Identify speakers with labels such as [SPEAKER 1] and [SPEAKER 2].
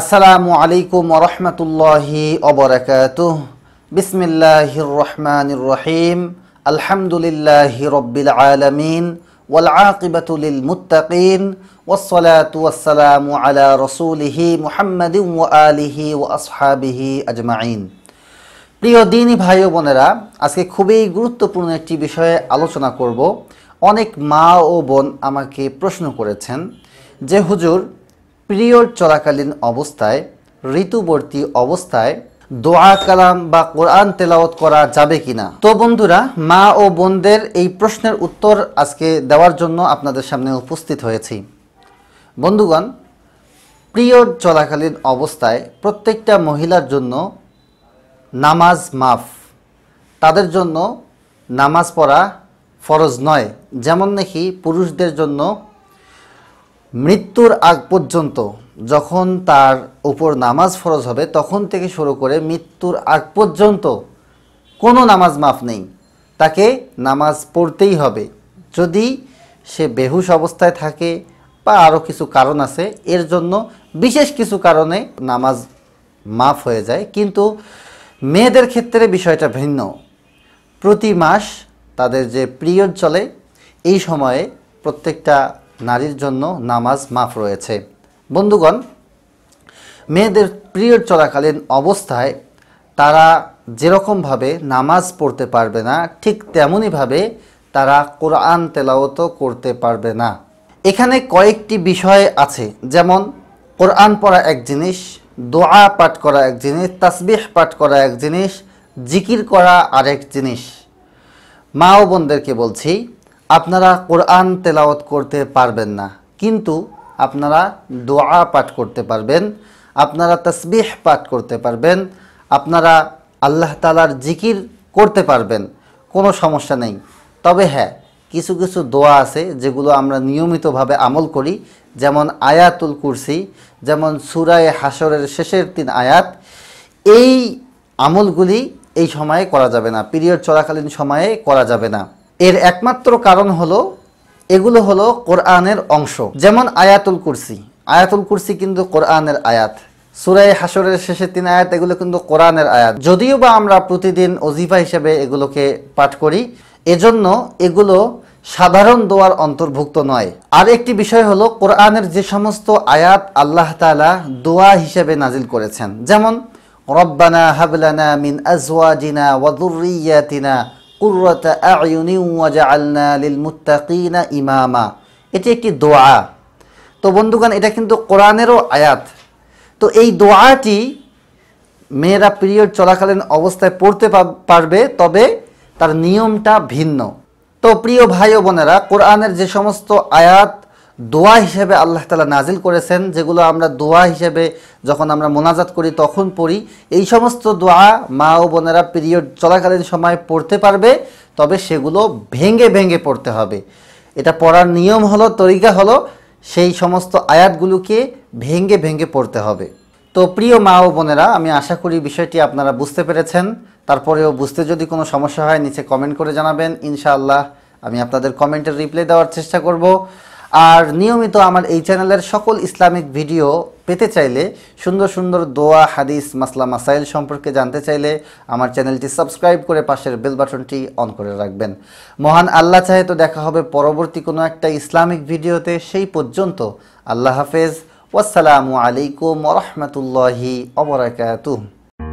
[SPEAKER 1] আসসালামু আলাইকুম রহমতুল্লাহি অবরাকাত বিসমিল্লাহির রহমানির রহিম আলহামদুলিল্লাহ রব্বিল আলমিন والعاقبة للمتقين আলা والسلام على رسوله আলিহি وآله আসহাবিহি আজমাইন প্রিয় দিনী ভাই বোনেরা আজকে খুবই গুরুত্বপূর্ণ একটি বিষয়ে আলোচনা করব অনেক মা ও বোন আমাকে প্রশ্ন করেছেন যে হুজুর পিরিয়ড চলাকালীন অবস্থায় ঋতুবর্তী অবস্থায় দোয়া কালাম বা কোরআন তেলাওত করা যাবে কিনা তো বন্ধুরা মা ও বোনদের এই প্রশ্নের উত্তর আজকে দেওয়ার জন্য আপনাদের সামনে উপস্থিত হয়েছি বন্ধুগণ পিরিয়ড চলাকালীন অবস্থায় প্রত্যেকটা মহিলার জন্য নামাজ মাফ তাদের জন্য নামাজ পড়া ফরজ নয় যেমন নাকি পুরুষদের জন্য মৃত্যুর আগ পর্যন্ত যখন তার উপর নামাজ ফরজ হবে তখন থেকে শুরু করে মৃত্যুর আগ পর্যন্ত কোনো নামাজ মাফ নেই তাকে নামাজ পড়তেই হবে যদি সে বেহুশ অবস্থায় থাকে বা আরও কিছু কারণ আছে এর জন্য বিশেষ কিছু কারণে নামাজ মাফ হয়ে যায় কিন্তু মেয়েদের ক্ষেত্রে বিষয়টা ভিন্ন প্রতি মাস তাদের যে পিরিয়ড চলে এই সময়ে প্রত্যেকটা নারীর জন্য নামাজ মাফ রয়েছে বন্ধুগণ মেয়েদের পিরিয়ড চলাকালীন অবস্থায় তারা যেরকমভাবে নামাজ পড়তে পারবে না ঠিক তেমনইভাবে তারা কোরআন তেলাওত করতে পারবে না এখানে কয়েকটি বিষয় আছে যেমন কোরআন পড়া এক জিনিস দোয়া পাঠ করা এক জিনিস তাসবিহ পাঠ করা এক জিনিস জিকির করা আরেক জিনিস মা ও বোনদেরকে বলছি আপনারা কোরআন তেলাওয়াত করতে পারবেন না কিন্তু আপনারা দোয়া পাঠ করতে পারবেন আপনারা তসবিহ পাঠ করতে পারবেন আপনারা আল্লাহ তালার জিকির করতে পারবেন কোনো সমস্যা নেই তবে হ্যাঁ কিছু কিছু দোয়া আছে যেগুলো আমরা নিয়মিতভাবে আমল করি যেমন আয়াতুল কুরসি যেমন সুরায় হাসরের শেষের তিন আয়াত এই আমলগুলি এই সময়ে করা যাবে না পিরিয়ড চলাকালীন সময়ে করা যাবে না এর একমাত্র কারণ হলো এগুলো হলো কোরআনের অংশ যেমন আয়াতুল কুরসি আয়াতুল কুরসি কিন্তু কোরআনের আয়াত সুরাই হাসরের শেষে তিন আয়াত এগুলো কিন্তু কোরআনের আয়াত যদিও বা আমরা প্রতিদিন অজিফা হিসেবে এগুলোকে পাঠ করি এজন্য এগুলো সাধারণ দোয়ার অন্তর্ভুক্ত নয় আর একটি বিষয় হলো কোরআনের যে সমস্ত আয়াত আল্লাহ তালা দোয়া হিসেবে নাজিল করেছেন যেমন রব্বানা হাবলানা মিন আজওয়াজিনা ওয়াদুরিয়াতিনা কুর্রতা আয়ুনি ওয়াজা লিল মুত্তাকিনা ইমামা এটি একটি দোয়া তো বন্ধুগণ এটা কিন্তু কোরআনেরও আয়াত তো এই দোয়াটি মেয়েরা পিরিয়ড চলাকালীন অবস্থায় পড়তে পারবে তবে তার নিয়মটা ভিন্ন তো প্রিয় ভাই বোনেরা কোরআনের যে সমস্ত আয়াত দোয়া হিসেবে আল্লাহ তালা নাজিল করেছেন যেগুলো আমরা দোয়া হিসেবে যখন আমরা মোনাজাত করি তখন পড়ি এই সমস্ত দোয়া মা ও বোনেরা পিরিয়ড চলাকালীন সময় পড়তে পারবে তবে সেগুলো ভেঙে ভেঙে পড়তে হবে এটা পড়ার নিয়ম হলো তরিকা হলো সেই সমস্ত আয়াতগুলোকে ভেঙে ভেঙে পড়তে হবে তো প্রিয় মা ও বোনেরা আমি আশা করি বিষয়টি আপনারা বুঝতে পেরেছেন তারপরেও বুঝতে যদি কোনো সমস্যা হয় নিচে কমেন্ট করে জানাবেন ইনশাআল্লাহ আমি আপনাদের কমেন্টের রিপ্লাই দেওয়ার চেষ্টা করব আর নিয়মিত আমার এই চ্যানেলের সকল ইসলামিক ভিডিও পেতে চাইলে সুন্দর সুন্দর দোয়া হাদিস মাসলা মাসাইল সম্পর্কে জানতে চাইলে আমার চ্যানেলটি সাবস্ক্রাইব করে পাশের বেল বাটনটি অন করে রাখবেন মহান আল্লাহ চাহে তো দেখা হবে পরবর্তী কোনো একটা ইসলামিক ভিডিওতে সেই পর্যন্ত আল্লাহ হাফেজ ওয়াসালামু আলাইকুম রহমতুল্লাহি অবরাকাতুহ